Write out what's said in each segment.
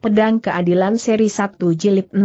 Pedang Keadilan Seri 1 Jilid 16.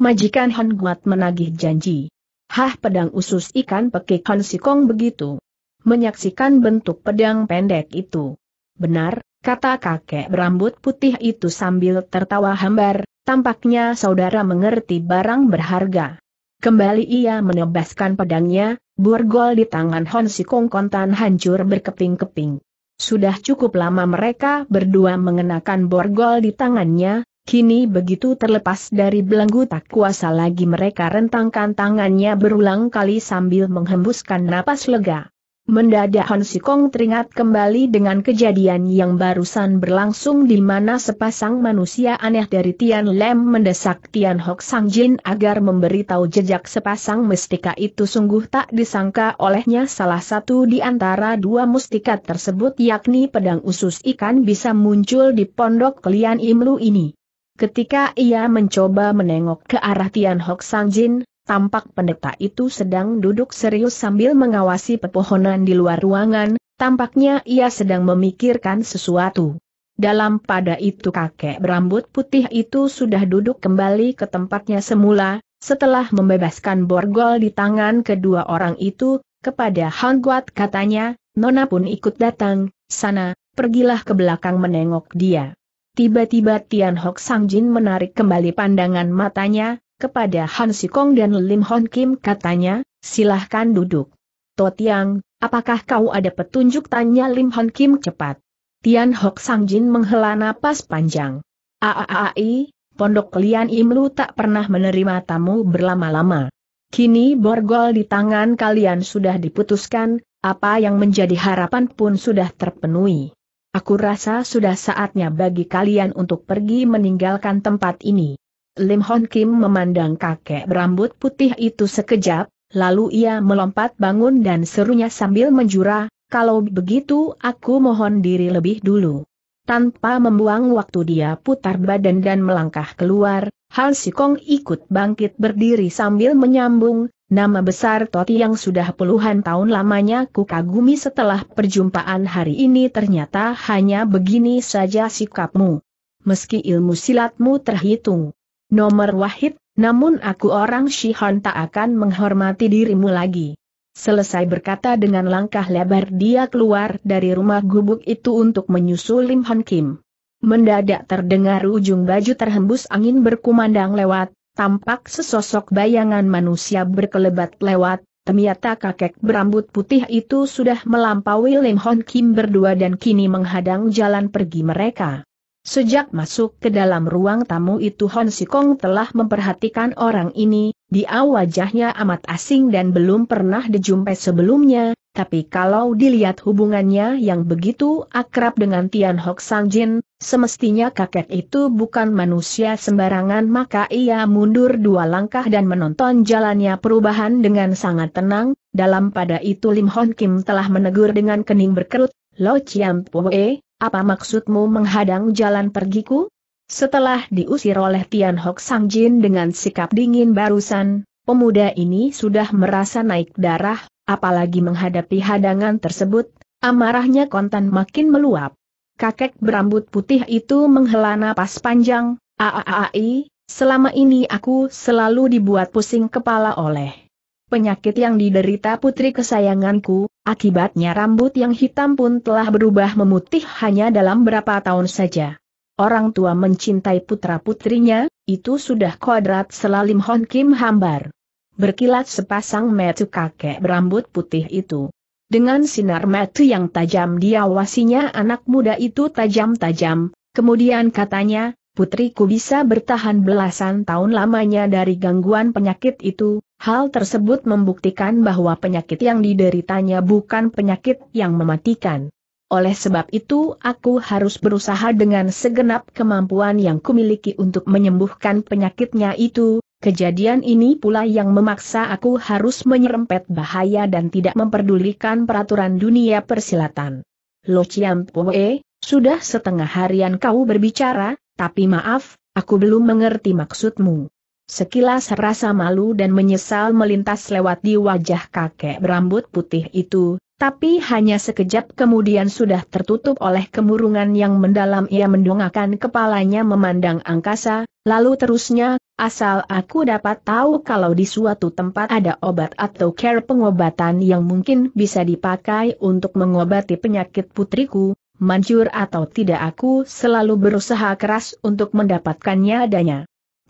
Majikan Han Guat menagih janji. Hah pedang usus ikan pekik Han Sikong begitu. Menyaksikan bentuk pedang pendek itu. Benar, kata kakek berambut putih itu sambil tertawa hambar, tampaknya saudara mengerti barang berharga. Kembali ia menebaskan pedangnya, burgol di tangan Han Sikong kontan hancur berkeping-keping. Sudah cukup lama mereka berdua mengenakan borgol di tangannya, kini begitu terlepas dari belenggu tak kuasa lagi mereka rentangkan tangannya berulang kali sambil menghembuskan napas lega. Mendadak Han Sikong teringat kembali dengan kejadian yang barusan berlangsung di mana sepasang manusia aneh dari Tian Lem mendesak Tian Hok Sang Jin agar memberitahu jejak sepasang mustika itu sungguh tak disangka olehnya salah satu di antara dua mustika tersebut yakni pedang usus ikan bisa muncul di pondok Kelian Imlu ini. Ketika ia mencoba menengok ke arah Tian Hok Sang Jin, Tampak pendeta itu sedang duduk serius sambil mengawasi pepohonan di luar ruangan, tampaknya ia sedang memikirkan sesuatu. Dalam pada itu kakek berambut putih itu sudah duduk kembali ke tempatnya semula, setelah membebaskan borgol di tangan kedua orang itu, kepada Han Guat katanya, Nona pun ikut datang, sana, pergilah ke belakang menengok dia. Tiba-tiba Tian Hok Sang Jin menarik kembali pandangan matanya, kepada Han Sikong dan Lim Hon Kim katanya, silahkan duduk. Totiang, apakah kau ada petunjuk tanya Lim Hon Kim cepat. Tian Hok Sang Jin menghela napas panjang. Aaai, pondok Lian Imlu tak pernah menerima tamu berlama-lama. Kini borgol di tangan kalian sudah diputuskan, apa yang menjadi harapan pun sudah terpenuhi. Aku rasa sudah saatnya bagi kalian untuk pergi meninggalkan tempat ini. Lim Hon Kim memandang kakek berambut putih itu sekejap, lalu ia melompat bangun dan serunya sambil menjura, kalau begitu aku mohon diri lebih dulu. Tanpa membuang waktu dia putar badan dan melangkah keluar, Hal Sikong ikut bangkit berdiri sambil menyambung, nama besar Toti yang sudah puluhan tahun lamanya ku kagumi setelah perjumpaan hari ini ternyata hanya begini saja sikapmu. Meski ilmu silatmu terhitung nomor wahid, namun aku orang Shihan tak akan menghormati dirimu lagi. Selesai berkata dengan langkah lebar dia keluar dari rumah gubuk itu untuk menyusul Lim Hon Kim. Mendadak terdengar ujung baju terhembus angin berkumandang lewat, tampak sesosok bayangan manusia berkelebat lewat, ternyata kakek berambut putih itu sudah melampaui Lim Hon Kim berdua dan kini menghadang jalan pergi mereka. Sejak masuk ke dalam ruang tamu itu Hon Sikong telah memperhatikan orang ini, dia wajahnya amat asing dan belum pernah dijumpai sebelumnya, tapi kalau dilihat hubungannya yang begitu akrab dengan Tian Hok Sang Jin, semestinya kakek itu bukan manusia sembarangan maka ia mundur dua langkah dan menonton jalannya perubahan dengan sangat tenang, dalam pada itu Lim Hon Kim telah menegur dengan kening berkerut, Lo Chiam Pue, apa maksudmu menghadang jalan pergiku? Setelah diusir oleh Tian Hok Sang Jin dengan sikap dingin barusan, pemuda ini sudah merasa naik darah, apalagi menghadapi hadangan tersebut, amarahnya kontan makin meluap. Kakek berambut putih itu menghela napas panjang, aaai, selama ini aku selalu dibuat pusing kepala oleh Penyakit yang diderita putri kesayanganku, akibatnya rambut yang hitam pun telah berubah memutih hanya dalam berapa tahun saja. Orang tua mencintai putra-putrinya, itu sudah kodrat selalim Hon Kim Hambar. Berkilat sepasang metu kakek berambut putih itu. Dengan sinar metu yang tajam diawasinya anak muda itu tajam-tajam, kemudian katanya, putriku bisa bertahan belasan tahun lamanya dari gangguan penyakit itu, hal tersebut membuktikan bahwa penyakit yang dideritanya bukan penyakit yang mematikan. Oleh sebab itu aku harus berusaha dengan segenap kemampuan yang kumiliki untuk menyembuhkan penyakitnya itu, kejadian ini pula yang memaksa aku harus menyerempet bahaya dan tidak memperdulikan peraturan dunia persilatan. Lo Chiam Pue, sudah setengah harian kau berbicara, tapi maaf, aku belum mengerti maksudmu. Sekilas rasa malu dan menyesal melintas lewat di wajah kakek berambut putih itu, tapi hanya sekejap kemudian sudah tertutup oleh kemurungan yang mendalam ia mendongakkan kepalanya memandang angkasa, lalu terusnya, asal aku dapat tahu kalau di suatu tempat ada obat atau care pengobatan yang mungkin bisa dipakai untuk mengobati penyakit putriku, mancur atau tidak aku selalu berusaha keras untuk mendapatkannya adanya.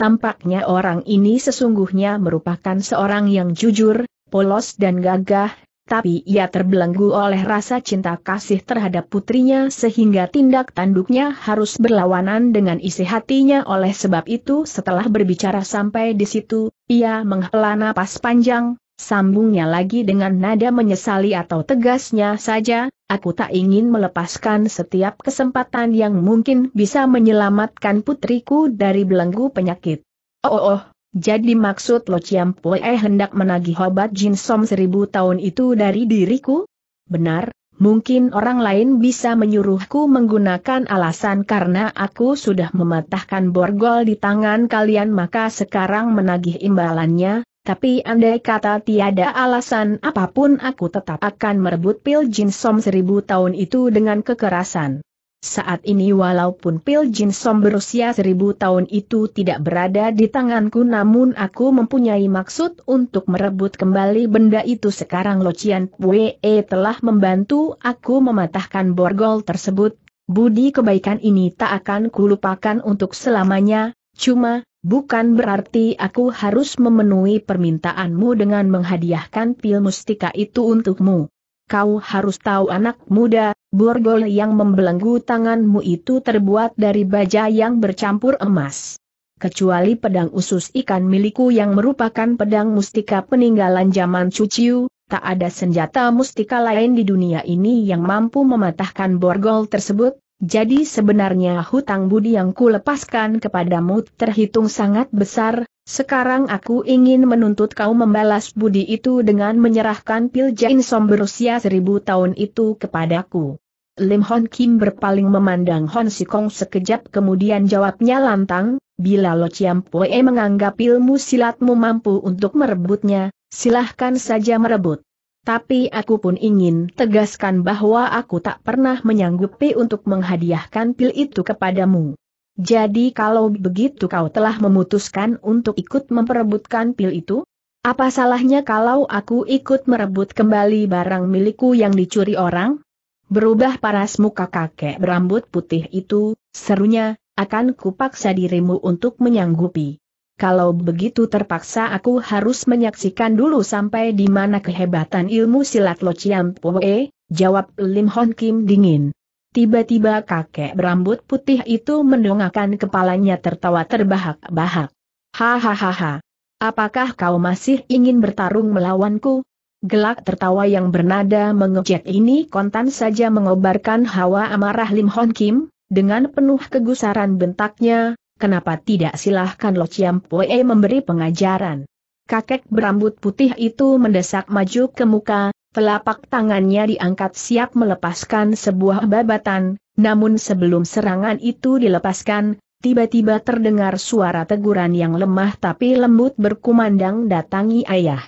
Tampaknya orang ini sesungguhnya merupakan seorang yang jujur, polos dan gagah, tapi ia terbelenggu oleh rasa cinta kasih terhadap putrinya sehingga tindak tanduknya harus berlawanan dengan isi hatinya oleh sebab itu setelah berbicara sampai di situ, ia menghela napas panjang, Sambungnya lagi dengan nada menyesali atau tegasnya saja, aku tak ingin melepaskan setiap kesempatan yang mungkin bisa menyelamatkan putriku dari belenggu penyakit. Oh oh, oh jadi maksud Lo Chiam eh hendak menagih obat Som seribu tahun itu dari diriku? Benar, mungkin orang lain bisa menyuruhku menggunakan alasan karena aku sudah mematahkan borgol di tangan kalian maka sekarang menagih imbalannya, tapi andai kata tiada alasan apapun aku tetap akan merebut pil Jinsom seribu tahun itu dengan kekerasan. Saat ini walaupun pil Jinsom berusia seribu tahun itu tidak berada di tanganku namun aku mempunyai maksud untuk merebut kembali benda itu sekarang Locian Pue telah membantu aku mematahkan borgol tersebut. Budi kebaikan ini tak akan kulupakan untuk selamanya, cuma, Bukan berarti aku harus memenuhi permintaanmu dengan menghadiahkan pil mustika itu untukmu. Kau harus tahu anak muda, borgol yang membelenggu tanganmu itu terbuat dari baja yang bercampur emas. Kecuali pedang usus ikan milikku yang merupakan pedang mustika peninggalan zaman Cuciu, tak ada senjata mustika lain di dunia ini yang mampu mematahkan borgol tersebut, jadi sebenarnya hutang budi yang ku kulepaskan kepadamu terhitung sangat besar, sekarang aku ingin menuntut kau membalas budi itu dengan menyerahkan pil jain som berusia seribu tahun itu kepadaku. Lim Hon Kim berpaling memandang Hon Sikong sekejap kemudian jawabnya lantang, bila Lo Chiam Pue menganggap ilmu silatmu mampu untuk merebutnya, silahkan saja merebut. Tapi aku pun ingin tegaskan bahwa aku tak pernah menyanggupi untuk menghadiahkan pil itu kepadamu. Jadi kalau begitu kau telah memutuskan untuk ikut memperebutkan pil itu? Apa salahnya kalau aku ikut merebut kembali barang milikku yang dicuri orang? Berubah paras muka kakek berambut putih itu, serunya, akan kupaksa dirimu untuk menyanggupi kalau begitu terpaksa aku harus menyaksikan dulu sampai di mana kehebatan ilmu silat Lo Chiam E, jawab Lim Hon Kim dingin. Tiba-tiba kakek berambut putih itu mendongakkan kepalanya tertawa terbahak-bahak. Hahaha. Apakah kau masih ingin bertarung melawanku? Gelak tertawa yang bernada mengejek ini kontan saja mengobarkan hawa amarah Lim Hon Kim, dengan penuh kegusaran bentaknya, kenapa tidak silahkan Lo Chiam Pue memberi pengajaran. Kakek berambut putih itu mendesak maju ke muka, telapak tangannya diangkat siap melepaskan sebuah babatan, namun sebelum serangan itu dilepaskan, tiba-tiba terdengar suara teguran yang lemah tapi lembut berkumandang datangi ayah.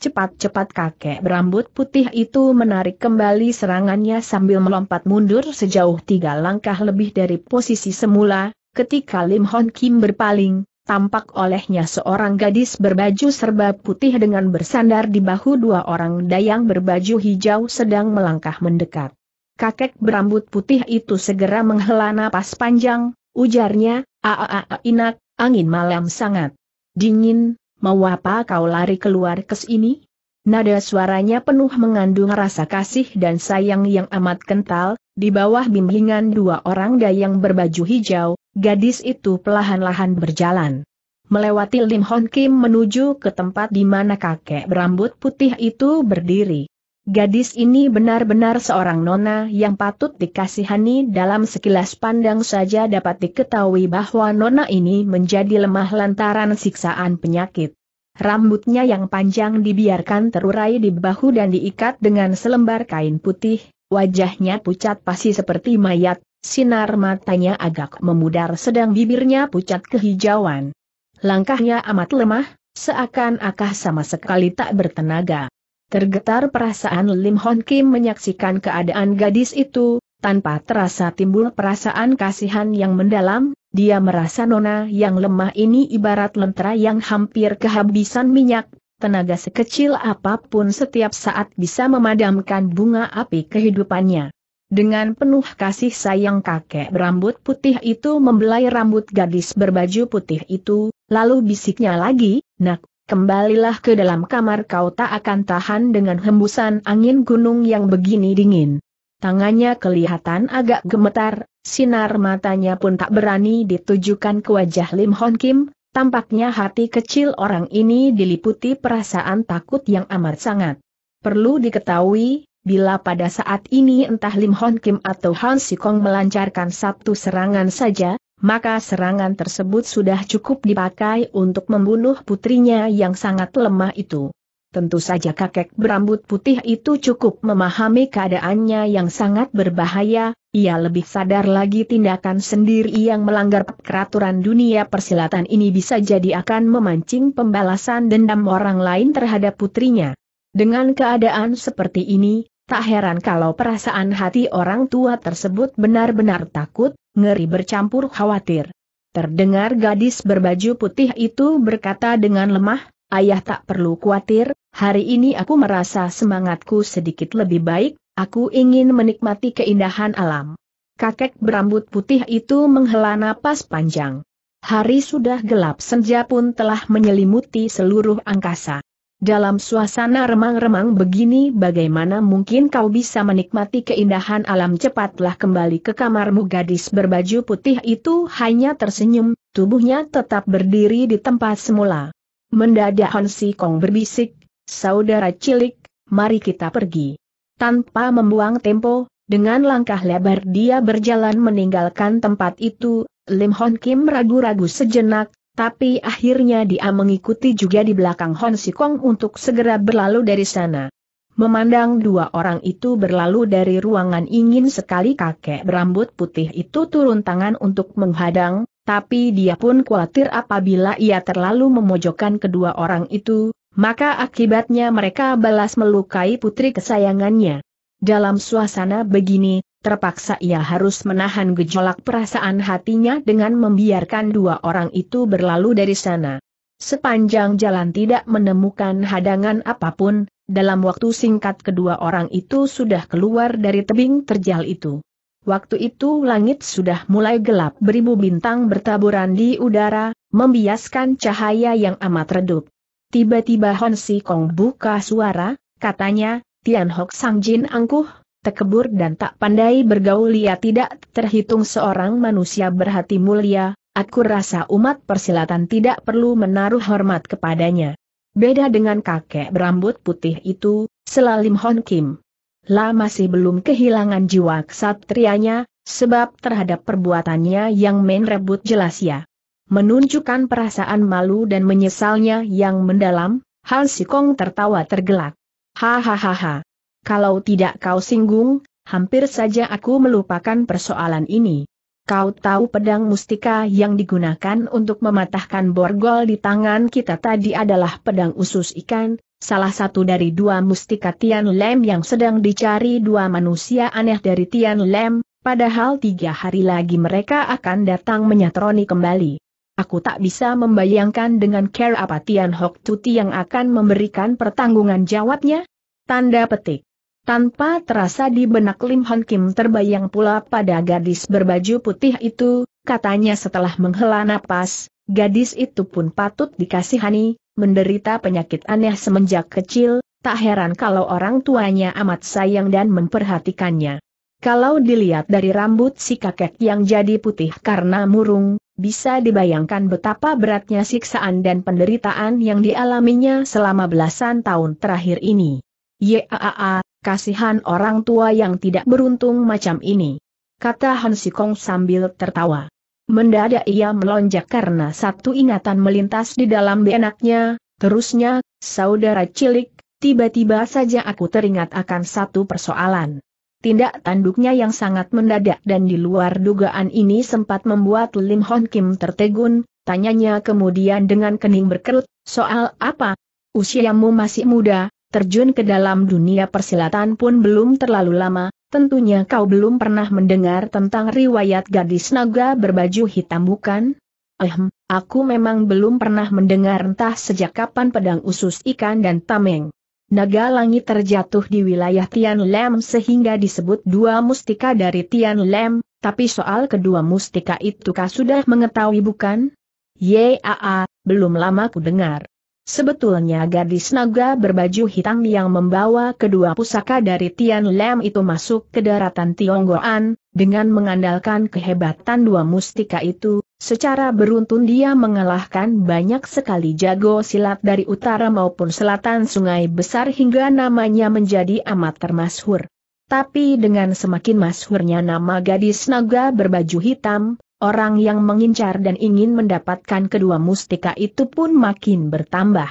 Cepat-cepat kakek berambut putih itu menarik kembali serangannya sambil melompat mundur sejauh tiga langkah lebih dari posisi semula, Ketika Lim Hon Kim berpaling, tampak olehnya seorang gadis berbaju serba putih dengan bersandar di bahu dua orang dayang berbaju hijau sedang melangkah mendekat. Kakek berambut putih itu segera menghela napas panjang, ujarnya, aaa inak, angin malam sangat dingin, mau apa kau lari keluar ke sini? Nada suaranya penuh mengandung rasa kasih dan sayang yang amat kental, di bawah bimbingan dua orang dayang berbaju hijau, Gadis itu perlahan-lahan berjalan. Melewati Lim Hon Kim menuju ke tempat di mana kakek berambut putih itu berdiri. Gadis ini benar-benar seorang nona yang patut dikasihani dalam sekilas pandang saja dapat diketahui bahwa nona ini menjadi lemah lantaran siksaan penyakit. Rambutnya yang panjang dibiarkan terurai di bahu dan diikat dengan selembar kain putih, wajahnya pucat pasti seperti mayat, Sinar matanya agak memudar sedang bibirnya pucat kehijauan. Langkahnya amat lemah, seakan-akan sama sekali tak bertenaga. Tergetar perasaan Lim Hon Kim menyaksikan keadaan gadis itu, tanpa terasa timbul perasaan kasihan yang mendalam, dia merasa nona yang lemah ini ibarat lentera yang hampir kehabisan minyak, tenaga sekecil apapun setiap saat bisa memadamkan bunga api kehidupannya. Dengan penuh kasih sayang kakek berambut putih itu membelai rambut gadis berbaju putih itu, lalu bisiknya lagi, nak, kembalilah ke dalam kamar kau tak akan tahan dengan hembusan angin gunung yang begini dingin. Tangannya kelihatan agak gemetar, sinar matanya pun tak berani ditujukan ke wajah Lim Hon Kim, tampaknya hati kecil orang ini diliputi perasaan takut yang amat sangat. Perlu diketahui, bila pada saat ini entah Lim Hon Kim atau Han Sikong melancarkan satu serangan saja, maka serangan tersebut sudah cukup dipakai untuk membunuh putrinya yang sangat lemah itu. Tentu saja kakek berambut putih itu cukup memahami keadaannya yang sangat berbahaya, ia lebih sadar lagi tindakan sendiri yang melanggar peraturan dunia persilatan ini bisa jadi akan memancing pembalasan dendam orang lain terhadap putrinya. Dengan keadaan seperti ini, Tak heran kalau perasaan hati orang tua tersebut benar-benar takut, ngeri bercampur khawatir. Terdengar gadis berbaju putih itu berkata dengan lemah, Ayah tak perlu khawatir, hari ini aku merasa semangatku sedikit lebih baik, aku ingin menikmati keindahan alam. Kakek berambut putih itu menghela napas panjang. Hari sudah gelap senja pun telah menyelimuti seluruh angkasa. Dalam suasana remang-remang begini bagaimana mungkin kau bisa menikmati keindahan alam cepatlah kembali ke kamarmu gadis berbaju putih itu hanya tersenyum, tubuhnya tetap berdiri di tempat semula. Mendadak Hon Si Kong berbisik, saudara cilik, mari kita pergi. Tanpa membuang tempo, dengan langkah lebar dia berjalan meninggalkan tempat itu, Lim Hon Kim ragu-ragu sejenak, tapi akhirnya dia mengikuti juga di belakang Hon Sikong untuk segera berlalu dari sana. Memandang dua orang itu berlalu dari ruangan ingin sekali kakek berambut putih itu turun tangan untuk menghadang, tapi dia pun khawatir apabila ia terlalu memojokkan kedua orang itu, maka akibatnya mereka balas melukai putri kesayangannya. Dalam suasana begini, terpaksa ia harus menahan gejolak perasaan hatinya dengan membiarkan dua orang itu berlalu dari sana. Sepanjang jalan tidak menemukan hadangan apapun, dalam waktu singkat kedua orang itu sudah keluar dari tebing terjal itu. Waktu itu langit sudah mulai gelap beribu bintang bertaburan di udara, membiaskan cahaya yang amat redup. Tiba-tiba Hon Si Kong buka suara, katanya, Tian Hok Sang Jin angkuh, tekebur dan tak pandai bergaul ia tidak terhitung seorang manusia berhati mulia, aku rasa umat persilatan tidak perlu menaruh hormat kepadanya. Beda dengan kakek berambut putih itu, selalim Hon Kim. La masih belum kehilangan jiwa ksatrianya, sebab terhadap perbuatannya yang menrebut jelas ya. Menunjukkan perasaan malu dan menyesalnya yang mendalam, Han Sikong tertawa tergelak. Hahaha, kalau tidak kau singgung, hampir saja aku melupakan persoalan ini. Kau tahu pedang mustika yang digunakan untuk mematahkan borgol di tangan kita tadi adalah pedang usus ikan, salah satu dari dua mustika Tian Lem yang sedang dicari dua manusia aneh dari Tian Lem, padahal tiga hari lagi mereka akan datang menyatroni kembali. Aku tak bisa membayangkan dengan care apa Tian Hok Tuti yang akan memberikan pertanggungan jawabnya. Tanda petik. Tanpa terasa di benak Lim Hon Kim terbayang pula pada gadis berbaju putih itu, katanya setelah menghela napas, gadis itu pun patut dikasihani, menderita penyakit aneh semenjak kecil, tak heran kalau orang tuanya amat sayang dan memperhatikannya. Kalau dilihat dari rambut si kakek yang jadi putih karena murung, bisa dibayangkan betapa beratnya siksaan dan penderitaan yang dialaminya selama belasan tahun terakhir ini. Yaa, Kasihan orang tua yang tidak beruntung macam ini. Kata Han Sikong sambil tertawa. Mendadak ia melonjak karena satu ingatan melintas di dalam benaknya, terusnya, saudara cilik, tiba-tiba saja aku teringat akan satu persoalan. Tindak tanduknya yang sangat mendadak dan di luar dugaan ini sempat membuat Lim Hon Kim tertegun, tanyanya kemudian dengan kening berkerut, soal apa? Usiamu masih muda, terjun ke dalam dunia persilatan pun belum terlalu lama, tentunya kau belum pernah mendengar tentang riwayat gadis naga berbaju hitam bukan? Ehm, aku memang belum pernah mendengar entah sejak kapan pedang usus ikan dan tameng. Naga langit terjatuh di wilayah Tian Lem sehingga disebut dua mustika dari Tian Lem, tapi soal kedua mustika itu kau sudah mengetahui bukan? Yaa, belum lama ku dengar. Sebetulnya gadis naga berbaju hitam yang membawa kedua pusaka dari Tian Lam itu masuk ke daratan Tionggoan, dengan mengandalkan kehebatan dua mustika itu, secara beruntun dia mengalahkan banyak sekali jago silat dari utara maupun selatan sungai besar hingga namanya menjadi amat termasyhur. Tapi dengan semakin masyhurnya nama gadis naga berbaju hitam, orang yang mengincar dan ingin mendapatkan kedua mustika itu pun makin bertambah.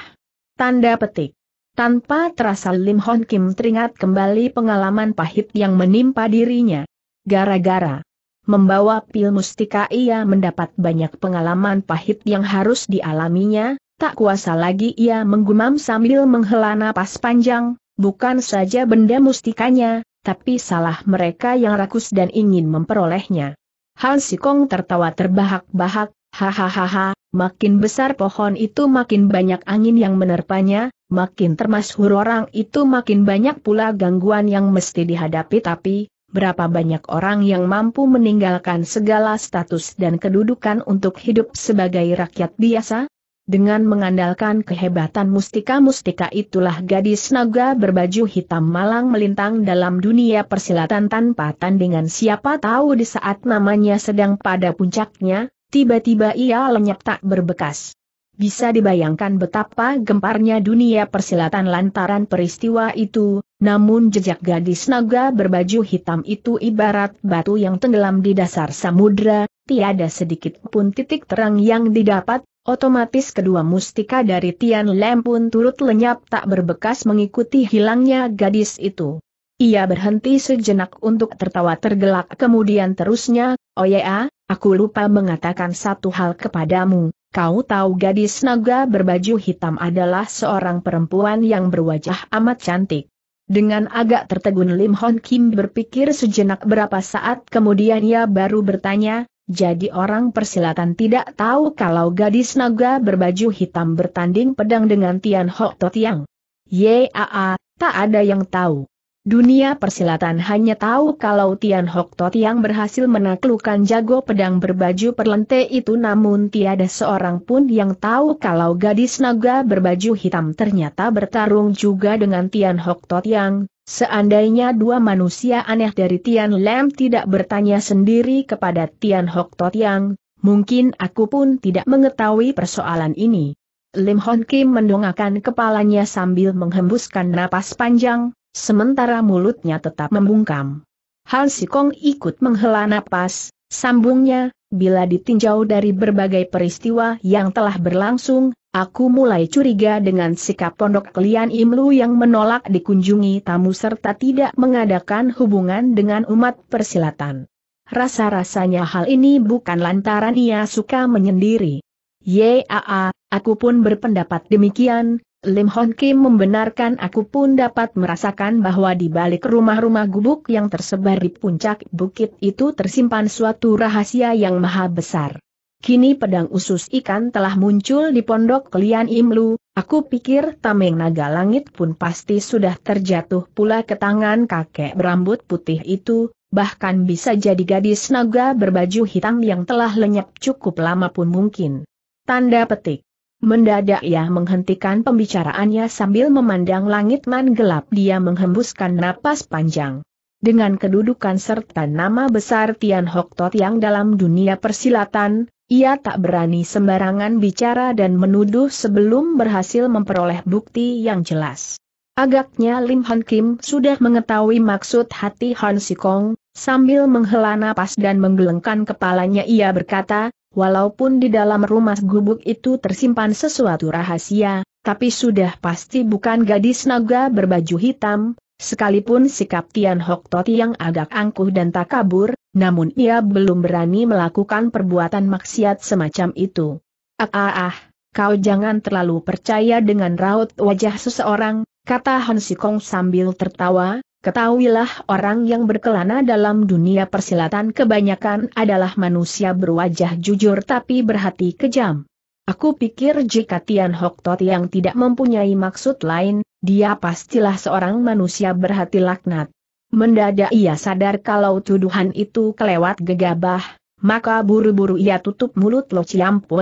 Tanda petik. Tanpa terasa Lim Hon Kim teringat kembali pengalaman pahit yang menimpa dirinya. Gara-gara membawa pil mustika ia mendapat banyak pengalaman pahit yang harus dialaminya, tak kuasa lagi ia menggumam sambil menghela napas panjang, bukan saja benda mustikanya, tapi salah mereka yang rakus dan ingin memperolehnya. Han Sikong tertawa terbahak-bahak, hahaha, makin besar pohon itu makin banyak angin yang menerpanya, makin termasuk orang itu makin banyak pula gangguan yang mesti dihadapi tapi, berapa banyak orang yang mampu meninggalkan segala status dan kedudukan untuk hidup sebagai rakyat biasa? Dengan mengandalkan kehebatan mustika-mustika itulah gadis naga berbaju hitam malang melintang dalam dunia persilatan tanpa tandingan siapa tahu di saat namanya sedang pada puncaknya, tiba-tiba ia lenyap tak berbekas. Bisa dibayangkan betapa gemparnya dunia persilatan lantaran peristiwa itu, namun jejak gadis naga berbaju hitam itu ibarat batu yang tenggelam di dasar samudra, tiada sedikit pun titik terang yang didapat, Otomatis kedua mustika dari Tian Lem pun turut lenyap tak berbekas mengikuti hilangnya gadis itu. Ia berhenti sejenak untuk tertawa tergelak kemudian terusnya, Oh ya, aku lupa mengatakan satu hal kepadamu, kau tahu gadis naga berbaju hitam adalah seorang perempuan yang berwajah amat cantik. Dengan agak tertegun Lim Hon Kim berpikir sejenak berapa saat kemudian ia baru bertanya, jadi orang persilatan tidak tahu kalau gadis naga berbaju hitam bertanding pedang dengan Tian Ho Totiang. Yaa, tak ada yang tahu. Dunia persilatan hanya tahu kalau Tian Hok yang berhasil menaklukkan jago pedang berbaju perlente itu namun tiada seorang pun yang tahu kalau gadis naga berbaju hitam ternyata bertarung juga dengan Tian Hok yang Seandainya dua manusia aneh dari Tian Lam tidak bertanya sendiri kepada Tian Hok Yang, mungkin aku pun tidak mengetahui persoalan ini. Lim Hon Kim mendongakkan kepalanya sambil menghembuskan napas panjang, sementara mulutnya tetap membungkam. Han Sikong ikut menghela napas, sambungnya, bila ditinjau dari berbagai peristiwa yang telah berlangsung, aku mulai curiga dengan sikap pondok kalian Imlu yang menolak dikunjungi tamu serta tidak mengadakan hubungan dengan umat persilatan. Rasa-rasanya hal ini bukan lantaran ia suka menyendiri. Yaa, aku pun berpendapat demikian, Lim Hon Kim membenarkan aku pun dapat merasakan bahwa di balik rumah-rumah gubuk yang tersebar di puncak bukit itu tersimpan suatu rahasia yang maha besar. Kini pedang usus ikan telah muncul di pondok kelian Imlu, aku pikir Tameng Naga Langit pun pasti sudah terjatuh pula ke tangan kakek berambut putih itu, bahkan bisa jadi gadis naga berbaju hitam yang telah lenyap cukup lama pun mungkin. Tanda petik Mendadak ia menghentikan pembicaraannya sambil memandang langit man gelap dia menghembuskan napas panjang. Dengan kedudukan serta nama besar Tian Hok yang dalam dunia persilatan, ia tak berani sembarangan bicara dan menuduh sebelum berhasil memperoleh bukti yang jelas. Agaknya Lim Han Kim sudah mengetahui maksud hati Han Sikong, sambil menghela napas dan menggelengkan kepalanya ia berkata, Walaupun di dalam rumah gubuk itu tersimpan sesuatu rahasia, tapi sudah pasti bukan gadis naga berbaju hitam, sekalipun sikap Tian Hok Toti yang agak angkuh dan tak kabur, namun ia belum berani melakukan perbuatan maksiat semacam itu. Ah ah ah, kau jangan terlalu percaya dengan raut wajah seseorang, kata Han Sikong sambil tertawa, Ketahuilah orang yang berkelana dalam dunia persilatan kebanyakan adalah manusia berwajah jujur tapi berhati kejam. Aku pikir jika Tian Hok Tot yang tidak mempunyai maksud lain, dia pastilah seorang manusia berhati laknat. Mendadak ia sadar kalau tuduhan itu kelewat gegabah, maka buru-buru ia tutup mulut Lo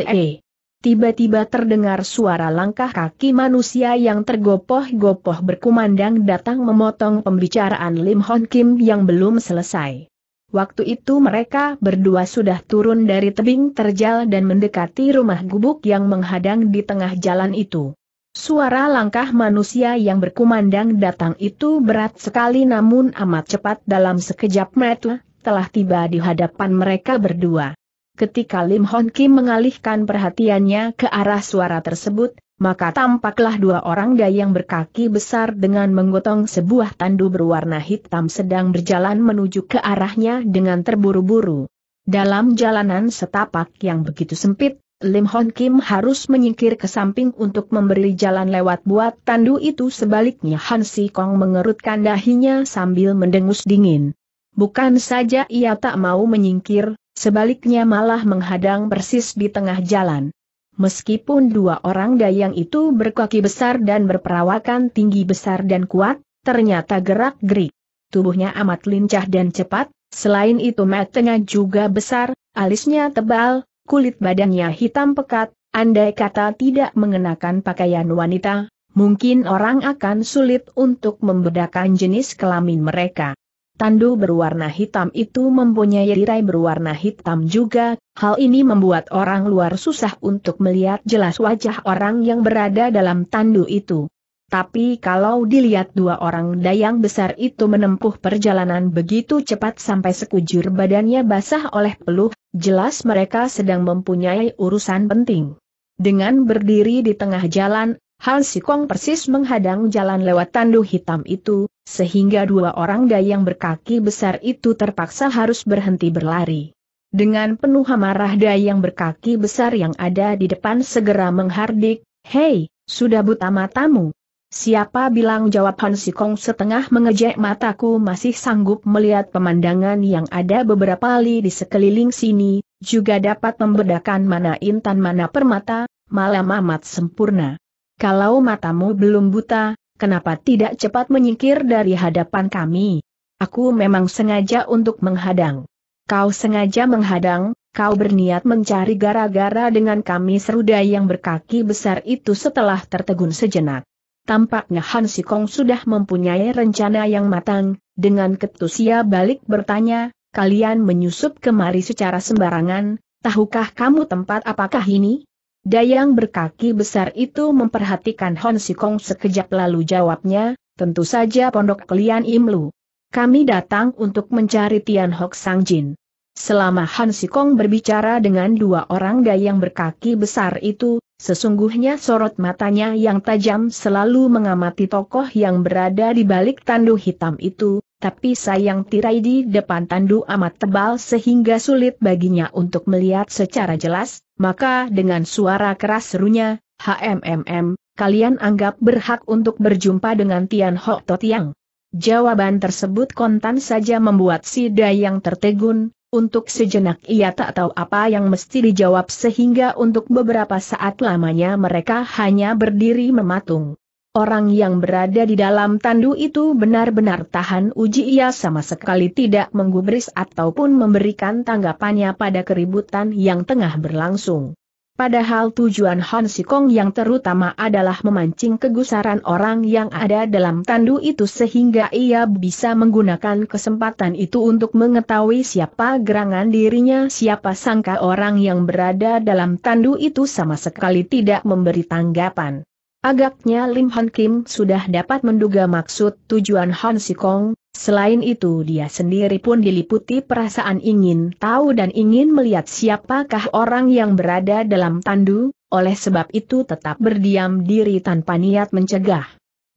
eh tiba-tiba terdengar suara langkah kaki manusia yang tergopoh-gopoh berkumandang datang memotong pembicaraan Lim Hon Kim yang belum selesai. Waktu itu mereka berdua sudah turun dari tebing terjal dan mendekati rumah gubuk yang menghadang di tengah jalan itu. Suara langkah manusia yang berkumandang datang itu berat sekali namun amat cepat dalam sekejap mata, telah tiba di hadapan mereka berdua. Ketika Lim Hon Kim mengalihkan perhatiannya ke arah suara tersebut, maka tampaklah dua orang dayang berkaki besar dengan menggotong sebuah tandu berwarna hitam sedang berjalan menuju ke arahnya dengan terburu-buru. Dalam jalanan setapak yang begitu sempit, Lim Hon Kim harus menyingkir ke samping untuk memberi jalan lewat buat tandu itu sebaliknya Han Si Kong mengerutkan dahinya sambil mendengus dingin. Bukan saja ia tak mau menyingkir, Sebaliknya malah menghadang persis di tengah jalan. Meskipun dua orang dayang itu berkaki besar dan berperawakan tinggi besar dan kuat, ternyata gerak-gerik. Tubuhnya amat lincah dan cepat, selain itu matanya juga besar, alisnya tebal, kulit badannya hitam pekat, andai kata tidak mengenakan pakaian wanita, mungkin orang akan sulit untuk membedakan jenis kelamin mereka. Tandu berwarna hitam itu mempunyai tirai berwarna hitam juga, hal ini membuat orang luar susah untuk melihat jelas wajah orang yang berada dalam tandu itu. Tapi kalau dilihat dua orang dayang besar itu menempuh perjalanan begitu cepat sampai sekujur badannya basah oleh peluh, jelas mereka sedang mempunyai urusan penting. Dengan berdiri di tengah jalan, Han Sikong persis menghadang jalan lewat tandu hitam itu, sehingga dua orang dayang berkaki besar itu terpaksa harus berhenti berlari. Dengan penuh amarah dayang berkaki besar yang ada di depan segera menghardik, Hei, sudah buta matamu. Siapa bilang jawab Han Sikong setengah mengejek mataku masih sanggup melihat pemandangan yang ada beberapa kali di sekeliling sini, juga dapat membedakan mana intan mana permata, malam amat sempurna. Kalau matamu belum buta, kenapa tidak cepat menyingkir dari hadapan kami? Aku memang sengaja untuk menghadang. Kau sengaja menghadang, kau berniat mencari gara-gara dengan kami seruda yang berkaki besar itu setelah tertegun sejenak. Tampaknya Han Sikong sudah mempunyai rencana yang matang, dengan ketusia balik bertanya, kalian menyusup kemari secara sembarangan, tahukah kamu tempat apakah ini? Dayang berkaki besar itu memperhatikan Hon Sikong sekejap lalu jawabnya, tentu saja pondok kalian Imlu. Kami datang untuk mencari Tian Hok Sang Jin. Selama Han Sikong berbicara dengan dua orang gayang berkaki besar itu, sesungguhnya sorot matanya yang tajam selalu mengamati tokoh yang berada di balik tandu hitam itu, tapi sayang tirai di depan tandu amat tebal sehingga sulit baginya untuk melihat secara jelas, maka dengan suara keras serunya, HMMM, kalian anggap berhak untuk berjumpa dengan Tian Hok Totiang. Jawaban tersebut kontan saja membuat si Dayang tertegun, untuk sejenak ia tak tahu apa yang mesti dijawab sehingga untuk beberapa saat lamanya mereka hanya berdiri mematung. Orang yang berada di dalam tandu itu benar-benar tahan uji ia sama sekali tidak menggubris ataupun memberikan tanggapannya pada keributan yang tengah berlangsung. Padahal tujuan Han Sikong yang terutama adalah memancing kegusaran orang yang ada dalam tandu itu sehingga ia bisa menggunakan kesempatan itu untuk mengetahui siapa gerangan dirinya siapa sangka orang yang berada dalam tandu itu sama sekali tidak memberi tanggapan. Agaknya Lim Han Kim sudah dapat menduga maksud tujuan Han Sikong, Selain itu dia sendiri pun diliputi perasaan ingin tahu dan ingin melihat siapakah orang yang berada dalam tandu, oleh sebab itu tetap berdiam diri tanpa niat mencegah.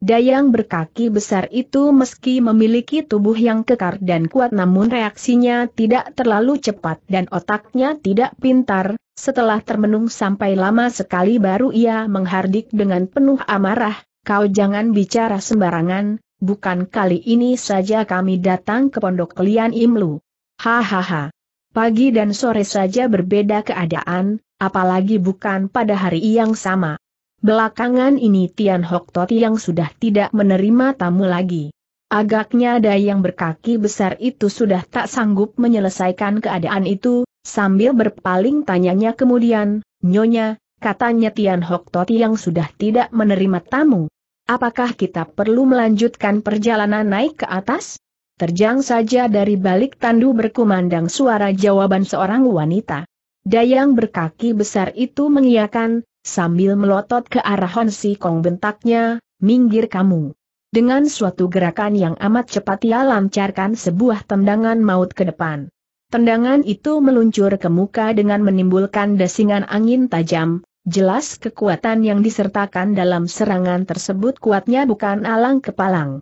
Dayang berkaki besar itu meski memiliki tubuh yang kekar dan kuat namun reaksinya tidak terlalu cepat dan otaknya tidak pintar, setelah termenung sampai lama sekali baru ia menghardik dengan penuh amarah, kau jangan bicara sembarangan, bukan kali ini saja kami datang ke pondok kalian Imlu. Hahaha. Pagi dan sore saja berbeda keadaan, apalagi bukan pada hari yang sama. Belakangan ini Tian Hok Toti yang sudah tidak menerima tamu lagi. Agaknya ada yang berkaki besar itu sudah tak sanggup menyelesaikan keadaan itu, sambil berpaling tanyanya kemudian, Nyonya, katanya Tian Hok Toti yang sudah tidak menerima tamu. Apakah kita perlu melanjutkan perjalanan naik ke atas? Terjang saja dari balik tandu berkumandang suara jawaban seorang wanita. Dayang berkaki besar itu mengiyakan, sambil melotot ke arah Hon Si Kong bentaknya, minggir kamu. Dengan suatu gerakan yang amat cepat ia lancarkan sebuah tendangan maut ke depan. Tendangan itu meluncur ke muka dengan menimbulkan desingan angin tajam, Jelas kekuatan yang disertakan dalam serangan tersebut kuatnya bukan alang kepalang.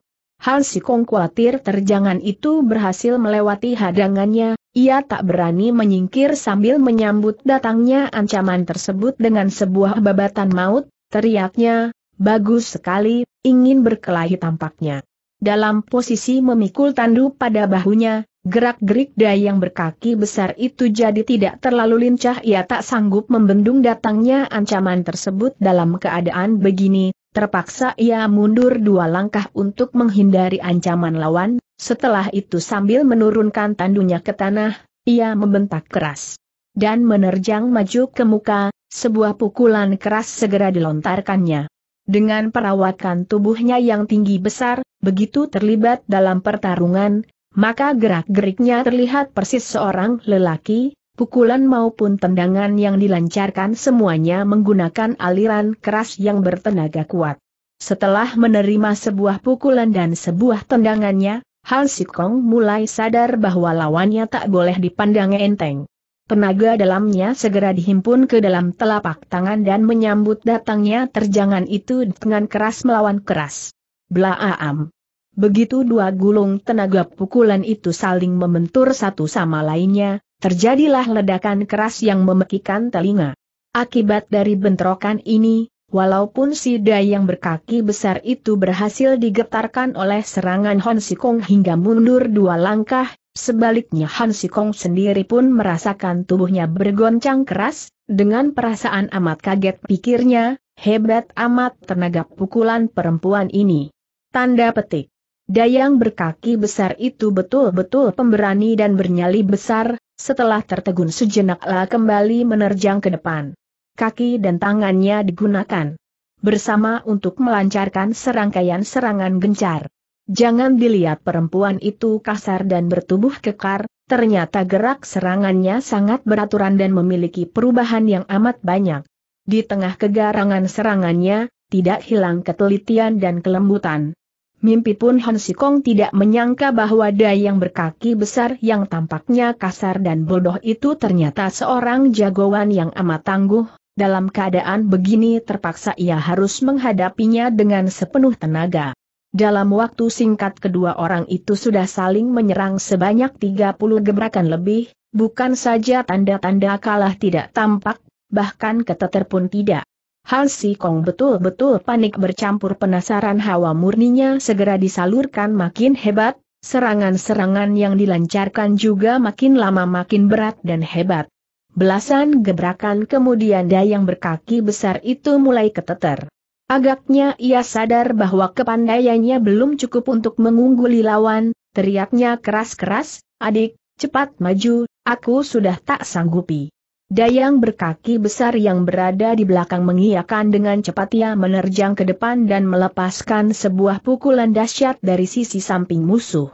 si Kong khawatir terjangan itu berhasil melewati hadangannya, ia tak berani menyingkir sambil menyambut datangnya ancaman tersebut dengan sebuah babatan maut, teriaknya, bagus sekali, ingin berkelahi tampaknya. Dalam posisi memikul tandu pada bahunya, Gerak-gerik dayang yang berkaki besar itu jadi tidak terlalu lincah ia tak sanggup membendung datangnya ancaman tersebut dalam keadaan begini, terpaksa ia mundur dua langkah untuk menghindari ancaman lawan, setelah itu sambil menurunkan tandunya ke tanah, ia membentak keras. Dan menerjang maju ke muka, sebuah pukulan keras segera dilontarkannya. Dengan perawakan tubuhnya yang tinggi besar, begitu terlibat dalam pertarungan, maka gerak-geriknya terlihat persis seorang lelaki, pukulan maupun tendangan yang dilancarkan semuanya menggunakan aliran keras yang bertenaga kuat. Setelah menerima sebuah pukulan dan sebuah tendangannya, Han Sikong mulai sadar bahwa lawannya tak boleh dipandang enteng. Tenaga dalamnya segera dihimpun ke dalam telapak tangan dan menyambut datangnya terjangan itu dengan keras melawan keras. Blaam. Begitu dua gulung tenaga pukulan itu saling membentur satu sama lainnya, terjadilah ledakan keras yang memekikan telinga. Akibat dari bentrokan ini, walaupun si Dai yang berkaki besar itu berhasil digetarkan oleh serangan Han Sikong hingga mundur dua langkah, sebaliknya Han Sikong sendiri pun merasakan tubuhnya bergoncang keras, dengan perasaan amat kaget pikirnya, hebat amat tenaga pukulan perempuan ini. Tanda petik. Dayang berkaki besar itu betul-betul pemberani dan bernyali besar, setelah tertegun sejenak sejenaklah kembali menerjang ke depan. Kaki dan tangannya digunakan bersama untuk melancarkan serangkaian serangan gencar. Jangan dilihat perempuan itu kasar dan bertubuh kekar, ternyata gerak serangannya sangat beraturan dan memiliki perubahan yang amat banyak. Di tengah kegarangan serangannya, tidak hilang ketelitian dan kelembutan. Mimpi pun Han Sikong tidak menyangka bahwa dayang berkaki besar yang tampaknya kasar dan bodoh itu ternyata seorang jagoan yang amat tangguh, dalam keadaan begini terpaksa ia harus menghadapinya dengan sepenuh tenaga. Dalam waktu singkat kedua orang itu sudah saling menyerang sebanyak 30 gebrakan lebih, bukan saja tanda-tanda kalah tidak tampak, bahkan keteter pun tidak. Han Kong betul-betul panik bercampur penasaran hawa murninya segera disalurkan makin hebat, serangan-serangan yang dilancarkan juga makin lama makin berat dan hebat. Belasan gebrakan kemudian dayang berkaki besar itu mulai keteter. Agaknya ia sadar bahwa kepandaiannya belum cukup untuk mengungguli lawan, teriaknya keras-keras, adik, cepat maju, aku sudah tak sanggupi. Dayang berkaki besar yang berada di belakang mengiakan dengan cepat ia menerjang ke depan dan melepaskan sebuah pukulan dahsyat dari sisi samping musuh.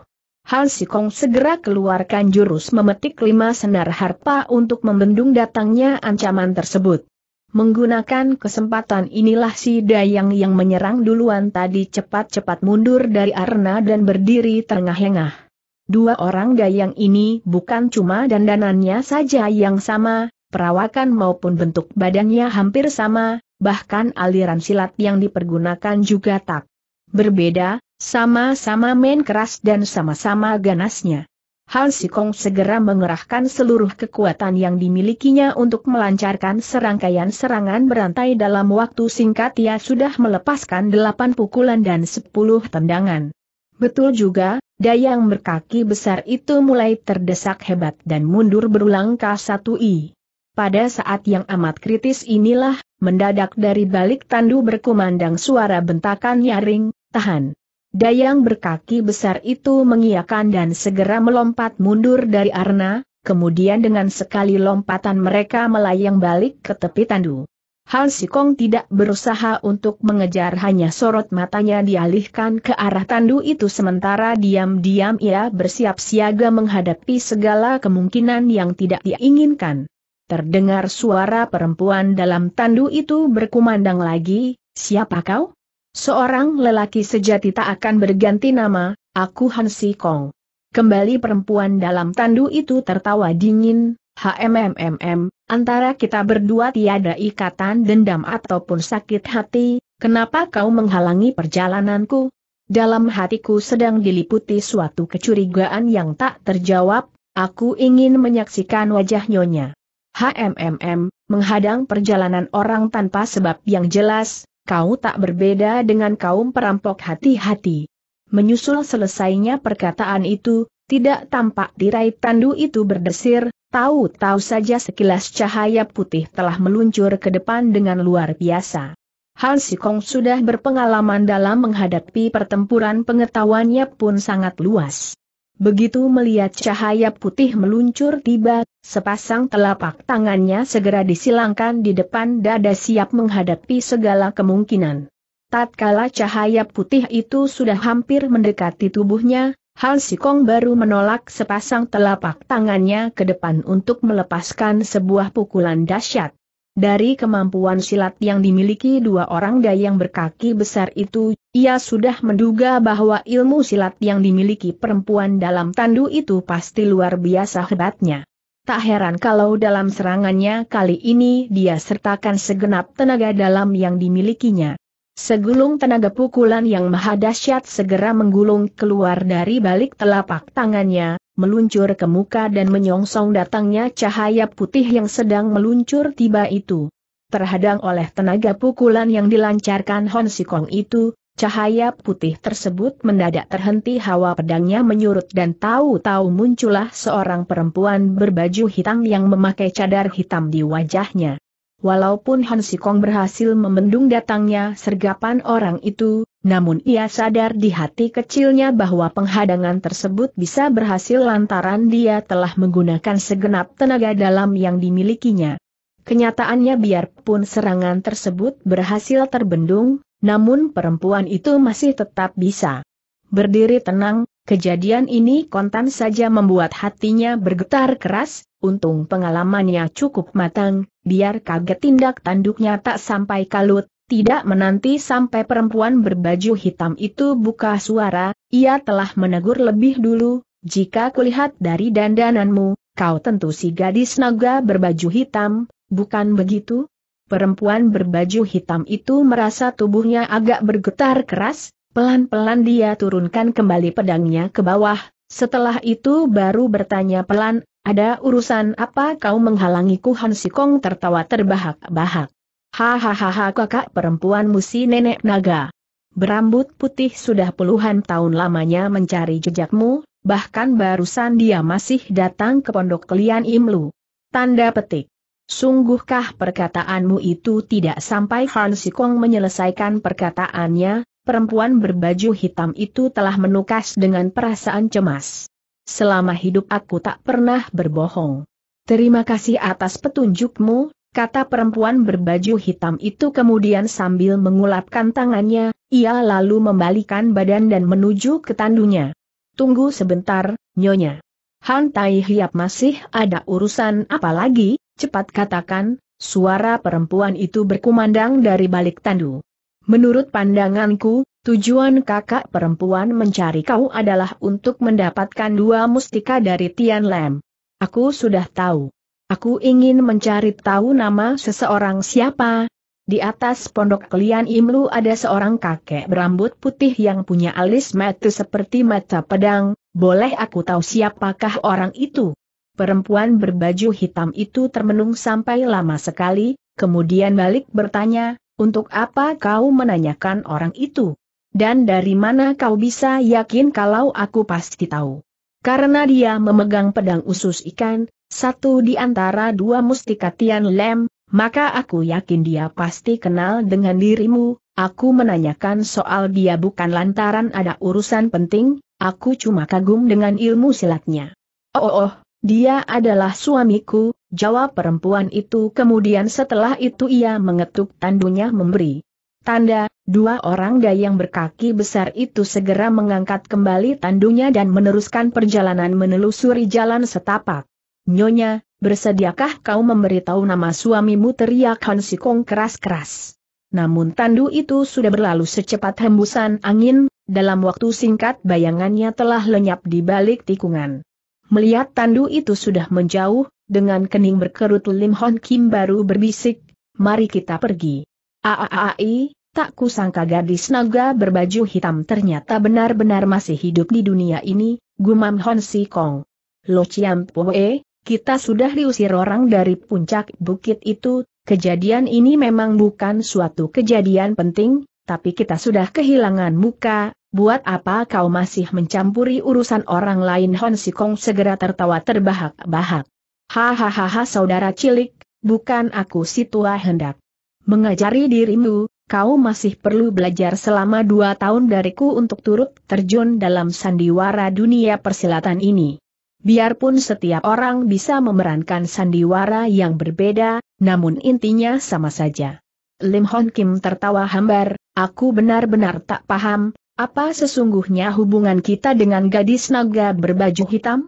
Han Sikong segera keluarkan jurus memetik lima senar harpa untuk membendung datangnya ancaman tersebut. Menggunakan kesempatan inilah si Dayang yang menyerang duluan tadi cepat-cepat mundur dari arena dan berdiri tengah engah Dua orang dayang ini bukan cuma dandanannya saja yang sama, perawakan maupun bentuk badannya hampir sama, bahkan aliran silat yang dipergunakan juga tak berbeda, sama-sama main keras dan sama-sama ganasnya. Han Sikong segera mengerahkan seluruh kekuatan yang dimilikinya untuk melancarkan serangkaian serangan berantai dalam waktu singkat ia sudah melepaskan delapan pukulan dan sepuluh tendangan. Betul juga, dayang berkaki besar itu mulai terdesak hebat dan mundur berulang ke 1 i pada saat yang amat kritis inilah, mendadak dari balik tandu berkumandang suara bentakan nyaring, tahan. Dayang berkaki besar itu mengiakan dan segera melompat mundur dari arna, kemudian dengan sekali lompatan mereka melayang balik ke tepi tandu. Hal Sikong tidak berusaha untuk mengejar hanya sorot matanya dialihkan ke arah tandu itu sementara diam-diam ia bersiap siaga menghadapi segala kemungkinan yang tidak diinginkan terdengar suara perempuan dalam tandu itu berkumandang lagi, siapa kau? Seorang lelaki sejati tak akan berganti nama, aku Hansi Kong. Kembali perempuan dalam tandu itu tertawa dingin, HMMMM, antara kita berdua tiada ikatan dendam ataupun sakit hati, kenapa kau menghalangi perjalananku? Dalam hatiku sedang diliputi suatu kecurigaan yang tak terjawab, aku ingin menyaksikan wajah nyonya. HMMM, menghadang perjalanan orang tanpa sebab yang jelas, kau tak berbeda dengan kaum perampok hati-hati. Menyusul selesainya perkataan itu, tidak tampak tirai tandu itu berdesir, tahu-tahu saja sekilas cahaya putih telah meluncur ke depan dengan luar biasa. Han Sikong sudah berpengalaman dalam menghadapi pertempuran pengetahuannya pun sangat luas. Begitu melihat cahaya putih meluncur tiba, sepasang telapak tangannya segera disilangkan di depan dada siap menghadapi segala kemungkinan. Tatkala cahaya putih itu sudah hampir mendekati tubuhnya, Hal Sikong baru menolak sepasang telapak tangannya ke depan untuk melepaskan sebuah pukulan dahsyat. Dari kemampuan silat yang dimiliki dua orang dayang berkaki besar itu, ia sudah menduga bahwa ilmu silat yang dimiliki perempuan dalam tandu itu pasti luar biasa hebatnya. Tak heran kalau dalam serangannya kali ini dia sertakan segenap tenaga dalam yang dimilikinya. Segulung tenaga pukulan yang maha dahsyat segera menggulung keluar dari balik telapak tangannya, meluncur ke muka dan menyongsong datangnya cahaya putih yang sedang meluncur tiba itu. Terhadang oleh tenaga pukulan yang dilancarkan Hon Sikong itu, cahaya putih tersebut mendadak terhenti hawa pedangnya menyurut dan tahu-tahu muncullah seorang perempuan berbaju hitam yang memakai cadar hitam di wajahnya. Walaupun Han Sikong berhasil membendung datangnya sergapan orang itu, namun ia sadar di hati kecilnya bahwa penghadangan tersebut bisa berhasil lantaran dia telah menggunakan segenap tenaga dalam yang dimilikinya. Kenyataannya biarpun serangan tersebut berhasil terbendung, namun perempuan itu masih tetap bisa berdiri tenang, kejadian ini kontan saja membuat hatinya bergetar keras, untung pengalamannya cukup matang, biar kaget tindak tanduknya tak sampai kalut, tidak menanti sampai perempuan berbaju hitam itu buka suara, ia telah menegur lebih dulu, jika kulihat dari dandananmu, kau tentu si gadis naga berbaju hitam, bukan begitu? Perempuan berbaju hitam itu merasa tubuhnya agak bergetar keras, pelan-pelan dia turunkan kembali pedangnya ke bawah, setelah itu baru bertanya pelan, ada urusan apa kau menghalangiku Hansi Kong tertawa terbahak-bahak. Hahaha kakak perempuan musi nenek naga. Berambut putih sudah puluhan tahun lamanya mencari jejakmu, bahkan barusan dia masih datang ke pondok kalian Imlu. Tanda petik. Sungguhkah perkataanmu itu tidak sampai Han Sikong menyelesaikan perkataannya, perempuan berbaju hitam itu telah menukas dengan perasaan cemas. Selama hidup aku tak pernah berbohong. Terima kasih atas petunjukmu, kata perempuan berbaju hitam itu kemudian sambil mengulapkan tangannya, ia lalu membalikan badan dan menuju ke tandunya. Tunggu sebentar, Nyonya. Han Tai Hiap masih ada urusan apa lagi, cepat katakan, suara perempuan itu berkumandang dari balik tandu. Menurut pandanganku, tujuan kakak perempuan mencari kau adalah untuk mendapatkan dua mustika dari Tian Lam. Aku sudah tahu. Aku ingin mencari tahu nama seseorang siapa. Di atas pondok kalian Imlu ada seorang kakek berambut putih yang punya alis mata seperti mata pedang, boleh aku tahu siapakah orang itu? Perempuan berbaju hitam itu termenung sampai lama sekali, kemudian balik bertanya, untuk apa kau menanyakan orang itu? Dan dari mana kau bisa yakin kalau aku pasti tahu? Karena dia memegang pedang usus ikan, satu di antara dua mustika Tian Lem, maka aku yakin dia pasti kenal dengan dirimu, aku menanyakan soal dia bukan lantaran ada urusan penting, aku cuma kagum dengan ilmu silatnya. Oh, oh, oh dia adalah suamiku, jawab perempuan itu kemudian setelah itu ia mengetuk tandunya memberi. Tanda, dua orang dayang berkaki besar itu segera mengangkat kembali tandunya dan meneruskan perjalanan menelusuri jalan setapak. Nyonya, bersediakah kau memberitahu nama suamimu teriak Han Sikong keras-keras. Namun tandu itu sudah berlalu secepat hembusan angin, dalam waktu singkat bayangannya telah lenyap di balik tikungan. Melihat tandu itu sudah menjauh, dengan kening berkerut Lim Hon Kim baru berbisik, mari kita pergi. Aaai, tak kusangka gadis naga berbaju hitam ternyata benar-benar masih hidup di dunia ini, gumam Hon Sikong. Lo Chiam Pue, kita sudah diusir orang dari puncak bukit itu, kejadian ini memang bukan suatu kejadian penting, tapi kita sudah kehilangan muka, buat apa kau masih mencampuri urusan orang lain Hon Sikong segera tertawa terbahak-bahak. Hahaha saudara cilik, bukan aku si tua hendak mengajari dirimu, kau masih perlu belajar selama dua tahun dariku untuk turut terjun dalam sandiwara dunia persilatan ini. Biarpun setiap orang bisa memerankan sandiwara yang berbeda, namun intinya sama saja. Lim Hon Kim tertawa hambar, aku benar-benar tak paham, apa sesungguhnya hubungan kita dengan gadis naga berbaju hitam?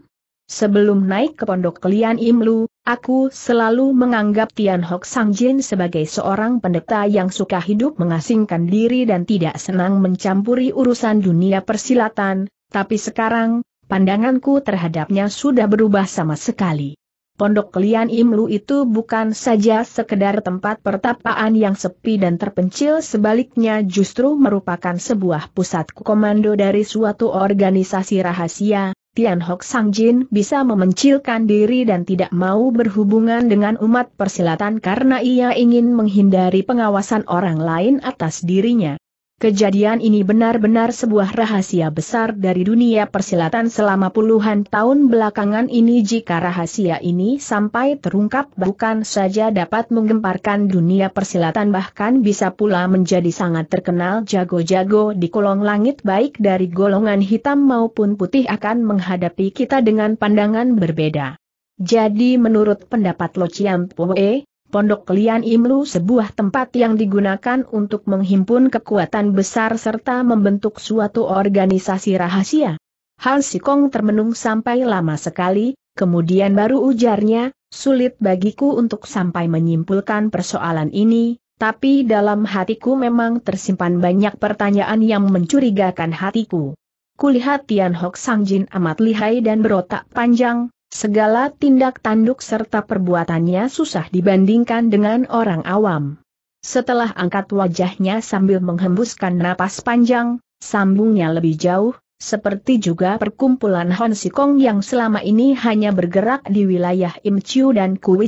Sebelum naik ke pondok kalian Imlu, aku selalu menganggap Tian Hok Sang Jin sebagai seorang pendeta yang suka hidup mengasingkan diri dan tidak senang mencampuri urusan dunia persilatan, tapi sekarang, pandanganku terhadapnya sudah berubah sama sekali. Pondok Lian Imlu itu bukan saja sekedar tempat pertapaan yang sepi dan terpencil sebaliknya justru merupakan sebuah pusat komando dari suatu organisasi rahasia, Tian Hok Sang Jin bisa memencilkan diri dan tidak mau berhubungan dengan umat persilatan karena ia ingin menghindari pengawasan orang lain atas dirinya. Kejadian ini benar-benar sebuah rahasia besar dari dunia persilatan selama puluhan tahun belakangan ini jika rahasia ini sampai terungkap bukan saja dapat menggemparkan dunia persilatan bahkan bisa pula menjadi sangat terkenal jago-jago di kolong langit baik dari golongan hitam maupun putih akan menghadapi kita dengan pandangan berbeda. Jadi menurut pendapat Lo Chiam Po'e? Pondok Lian Imlu sebuah tempat yang digunakan untuk menghimpun kekuatan besar serta membentuk suatu organisasi rahasia. si Sikong termenung sampai lama sekali, kemudian baru ujarnya, sulit bagiku untuk sampai menyimpulkan persoalan ini, tapi dalam hatiku memang tersimpan banyak pertanyaan yang mencurigakan hatiku. Kulihat Tian Hok Jin amat lihai dan berotak panjang, Segala tindak tanduk serta perbuatannya susah dibandingkan dengan orang awam. Setelah angkat wajahnya sambil menghembuskan napas panjang, sambungnya lebih jauh, seperti juga perkumpulan Hon Sikong yang selama ini hanya bergerak di wilayah Im dan Kui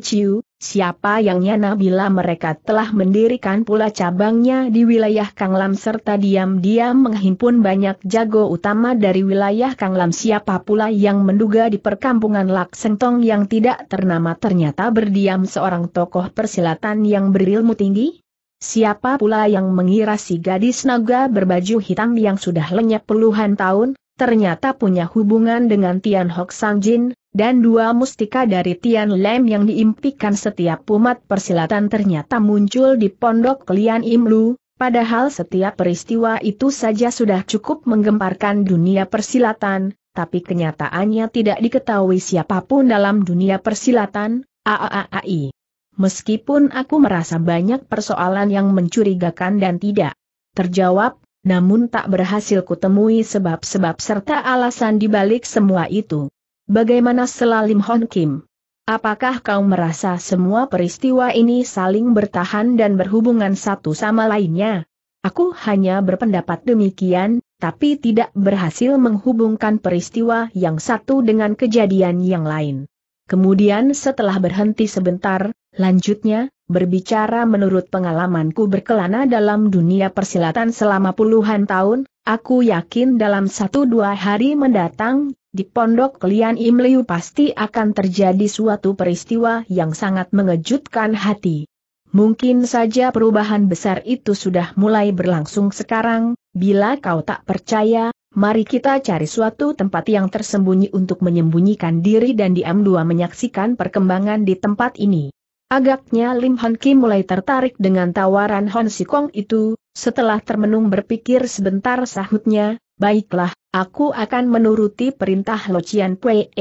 Siapa yang nyana bila mereka telah mendirikan pula cabangnya di wilayah Kanglam serta diam-diam menghimpun banyak jago utama dari wilayah Kanglam siapa pula yang menduga di perkampungan Laksentong yang tidak ternama ternyata berdiam seorang tokoh persilatan yang berilmu tinggi? Siapa pula yang mengira si gadis naga berbaju hitam yang sudah lenyap puluhan tahun, ternyata punya hubungan dengan Tian Hok Sang Jin, dan dua mustika dari Tian Lem yang diimpikan setiap umat persilatan ternyata muncul di pondok Lian Imlu, padahal setiap peristiwa itu saja sudah cukup menggemparkan dunia persilatan, tapi kenyataannya tidak diketahui siapapun dalam dunia persilatan, AAAI. Meskipun aku merasa banyak persoalan yang mencurigakan dan tidak terjawab, namun tak berhasil kutemui sebab-sebab serta alasan dibalik semua itu. Bagaimana selalim Hon Kim? Apakah kau merasa semua peristiwa ini saling bertahan dan berhubungan satu sama lainnya? Aku hanya berpendapat demikian, tapi tidak berhasil menghubungkan peristiwa yang satu dengan kejadian yang lain. Kemudian setelah berhenti sebentar, lanjutnya, berbicara menurut pengalamanku berkelana dalam dunia persilatan selama puluhan tahun, Aku yakin dalam satu dua hari mendatang, di Pondok Lian Liu pasti akan terjadi suatu peristiwa yang sangat mengejutkan hati. Mungkin saja perubahan besar itu sudah mulai berlangsung sekarang, bila kau tak percaya, mari kita cari suatu tempat yang tersembunyi untuk menyembunyikan diri dan diam dua menyaksikan perkembangan di tempat ini. Agaknya Lim Han Ki mulai tertarik dengan tawaran Hon Sikong itu, setelah termenung berpikir sebentar sahutnya, baiklah, Aku akan menuruti perintah Lo Chian Pue.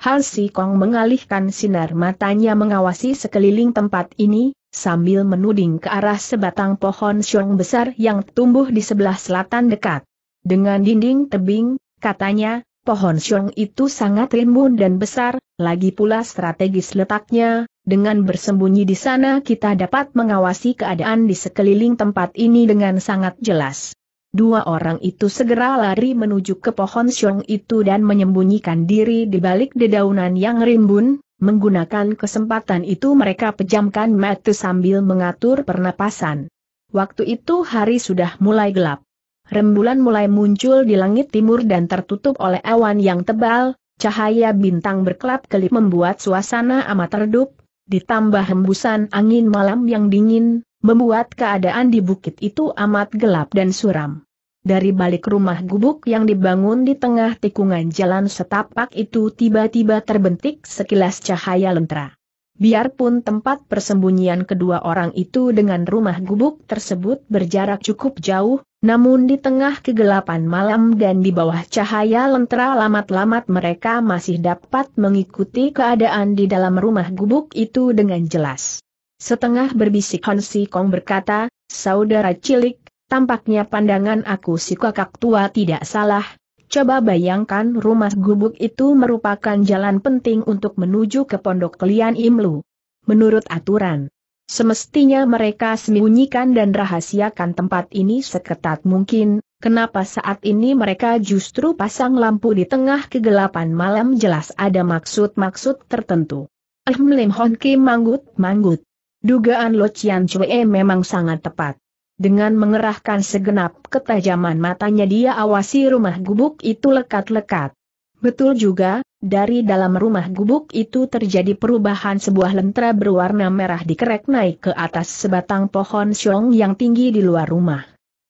Han Si Kong mengalihkan sinar matanya mengawasi sekeliling tempat ini, sambil menuding ke arah sebatang pohon siung besar yang tumbuh di sebelah selatan dekat. Dengan dinding tebing, katanya, pohon siung itu sangat rimbun dan besar, lagi pula strategis letaknya, dengan bersembunyi di sana kita dapat mengawasi keadaan di sekeliling tempat ini dengan sangat jelas. Dua orang itu segera lari menuju ke pohon siong itu dan menyembunyikan diri di balik dedaunan yang rimbun, menggunakan kesempatan itu mereka pejamkan mata sambil mengatur pernapasan. Waktu itu hari sudah mulai gelap. Rembulan mulai muncul di langit timur dan tertutup oleh awan yang tebal, cahaya bintang berkelap-kelip membuat suasana amat redup, ditambah hembusan angin malam yang dingin, membuat keadaan di bukit itu amat gelap dan suram. Dari balik rumah gubuk yang dibangun di tengah tikungan jalan setapak itu tiba-tiba terbentik sekilas cahaya lentera. Biarpun tempat persembunyian kedua orang itu dengan rumah gubuk tersebut berjarak cukup jauh, namun di tengah kegelapan malam dan di bawah cahaya lentera lamat-lamat mereka masih dapat mengikuti keadaan di dalam rumah gubuk itu dengan jelas. Setengah berbisik Hon Si Kong berkata, saudara cilik, tampaknya pandangan aku si kakak tua tidak salah. Coba bayangkan rumah gubuk itu merupakan jalan penting untuk menuju ke pondok kalian Imlu. Menurut aturan, semestinya mereka sembunyikan dan rahasiakan tempat ini seketat mungkin, kenapa saat ini mereka justru pasang lampu di tengah kegelapan malam jelas ada maksud-maksud tertentu. Ahmlim Honki manggut-manggut. Dugaan Lo Chian Chue eh memang sangat tepat. Dengan mengerahkan segenap ketajaman matanya dia awasi rumah gubuk itu lekat-lekat. Betul juga, dari dalam rumah gubuk itu terjadi perubahan sebuah lentera berwarna merah dikerek naik ke atas sebatang pohon siong yang tinggi di luar rumah.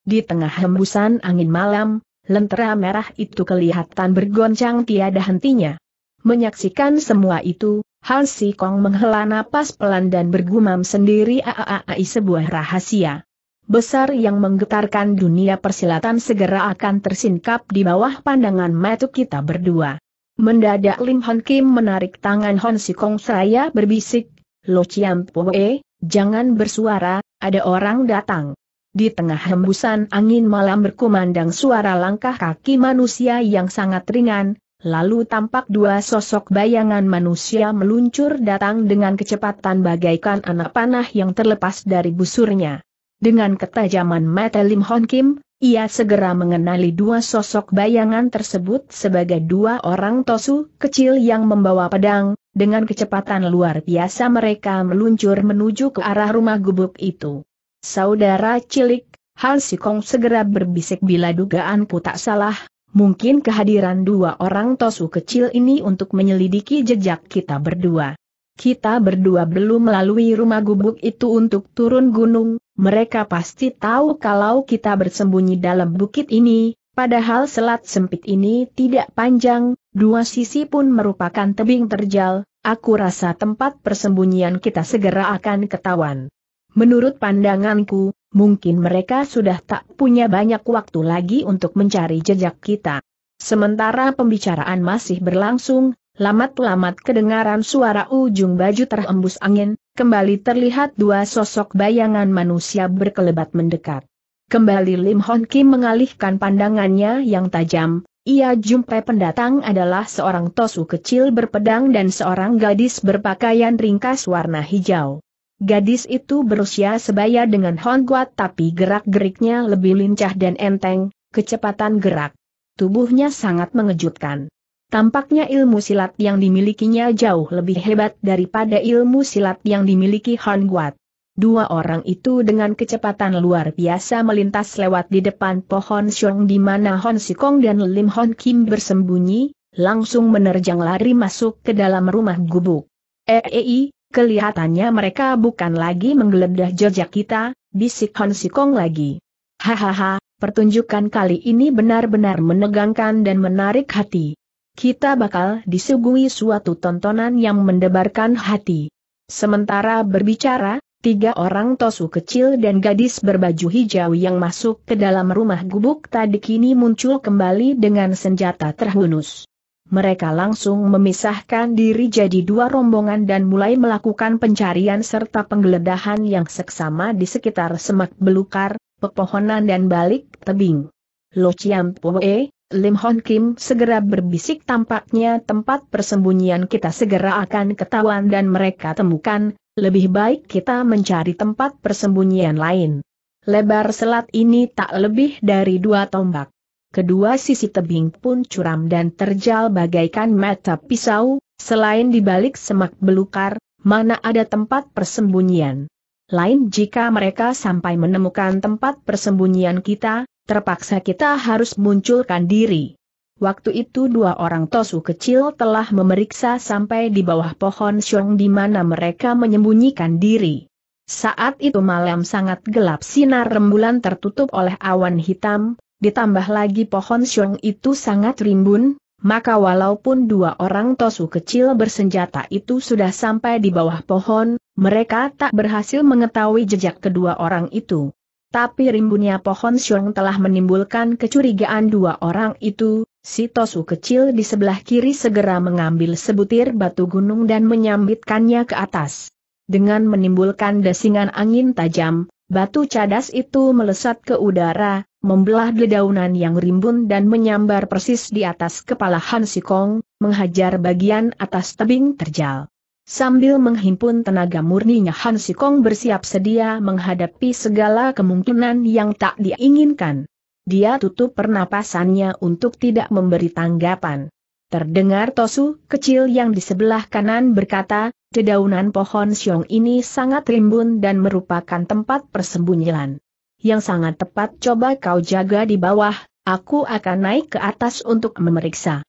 Di tengah hembusan angin malam, lentera merah itu kelihatan bergoncang tiada hentinya. Menyaksikan semua itu, Han Si Kong menghela napas pelan dan bergumam sendiri aaai sebuah rahasia. Besar yang menggetarkan dunia persilatan segera akan tersingkap di bawah pandangan mata kita berdua. Mendadak Lim Hon Kim menarik tangan Hon Si Kong seraya berbisik, Lo Chiam E, jangan bersuara, ada orang datang. Di tengah hembusan angin malam berkumandang suara langkah kaki manusia yang sangat ringan, Lalu tampak dua sosok bayangan manusia meluncur datang dengan kecepatan bagaikan anak panah yang terlepas dari busurnya. Dengan ketajaman mata Lim Hon Kim, ia segera mengenali dua sosok bayangan tersebut sebagai dua orang tosu kecil yang membawa pedang, dengan kecepatan luar biasa mereka meluncur menuju ke arah rumah gubuk itu. Saudara cilik, Hal Sikong segera berbisik bila dugaanku tak salah, Mungkin kehadiran dua orang Tosu kecil ini untuk menyelidiki jejak kita berdua. Kita berdua belum melalui rumah gubuk itu untuk turun gunung, mereka pasti tahu kalau kita bersembunyi dalam bukit ini, padahal selat sempit ini tidak panjang, dua sisi pun merupakan tebing terjal, aku rasa tempat persembunyian kita segera akan ketahuan. Menurut pandanganku, mungkin mereka sudah tak punya banyak waktu lagi untuk mencari jejak kita. Sementara pembicaraan masih berlangsung, lamat-lamat kedengaran suara ujung baju terhembus angin, kembali terlihat dua sosok bayangan manusia berkelebat mendekat. Kembali Lim Hon Kim mengalihkan pandangannya yang tajam, ia jumpai pendatang adalah seorang tosu kecil berpedang dan seorang gadis berpakaian ringkas warna hijau. Gadis itu berusia sebaya dengan Guat, tapi gerak-geriknya lebih lincah dan enteng, kecepatan gerak. Tubuhnya sangat mengejutkan. Tampaknya ilmu silat yang dimilikinya jauh lebih hebat daripada ilmu silat yang dimiliki Guat. Dua orang itu dengan kecepatan luar biasa melintas lewat di depan pohon Xiong di mana Hon Sikong dan Lim Hon Kim bersembunyi, langsung menerjang lari masuk ke dalam rumah gubuk. Eei, eh, eh, Kelihatannya mereka bukan lagi menggeledah jejak kita, bisik Hon Sikong lagi. Hahaha, pertunjukan kali ini benar-benar menegangkan dan menarik hati. Kita bakal disuguhi suatu tontonan yang mendebarkan hati. Sementara berbicara, Tiga orang tosu kecil dan gadis berbaju hijau yang masuk ke dalam rumah gubuk tadi kini muncul kembali dengan senjata terhunus mereka langsung memisahkan diri jadi dua rombongan dan mulai melakukan pencarian serta penggeledahan yang seksama di sekitar semak belukar, pepohonan dan balik tebing. Lo Chiam Poe, Lim Hon Kim segera berbisik tampaknya tempat persembunyian kita segera akan ketahuan dan mereka temukan, lebih baik kita mencari tempat persembunyian lain. Lebar selat ini tak lebih dari dua tombak kedua sisi tebing pun curam dan terjal bagaikan mata pisau, selain di balik semak belukar, mana ada tempat persembunyian. Lain jika mereka sampai menemukan tempat persembunyian kita, terpaksa kita harus munculkan diri. Waktu itu dua orang tosu kecil telah memeriksa sampai di bawah pohon siong di mana mereka menyembunyikan diri. Saat itu malam sangat gelap sinar rembulan tertutup oleh awan hitam, ditambah lagi pohon siung itu sangat rimbun, maka walaupun dua orang tosu kecil bersenjata itu sudah sampai di bawah pohon, mereka tak berhasil mengetahui jejak kedua orang itu. Tapi rimbunnya pohon siung telah menimbulkan kecurigaan dua orang itu, si Tosu kecil di sebelah kiri segera mengambil sebutir batu gunung dan menyambitkannya ke atas. Dengan menimbulkan desingan angin tajam, batu cadas itu melesat ke udara, membelah dedaunan yang rimbun dan menyambar persis di atas kepala Han Sikong, menghajar bagian atas tebing terjal. Sambil menghimpun tenaga murninya Han Sikong bersiap sedia menghadapi segala kemungkinan yang tak diinginkan. Dia tutup pernapasannya untuk tidak memberi tanggapan. Terdengar Tosu kecil yang di sebelah kanan berkata, dedaunan pohon siong ini sangat rimbun dan merupakan tempat persembunyian yang sangat tepat coba kau jaga di bawah, aku akan naik ke atas untuk memeriksa.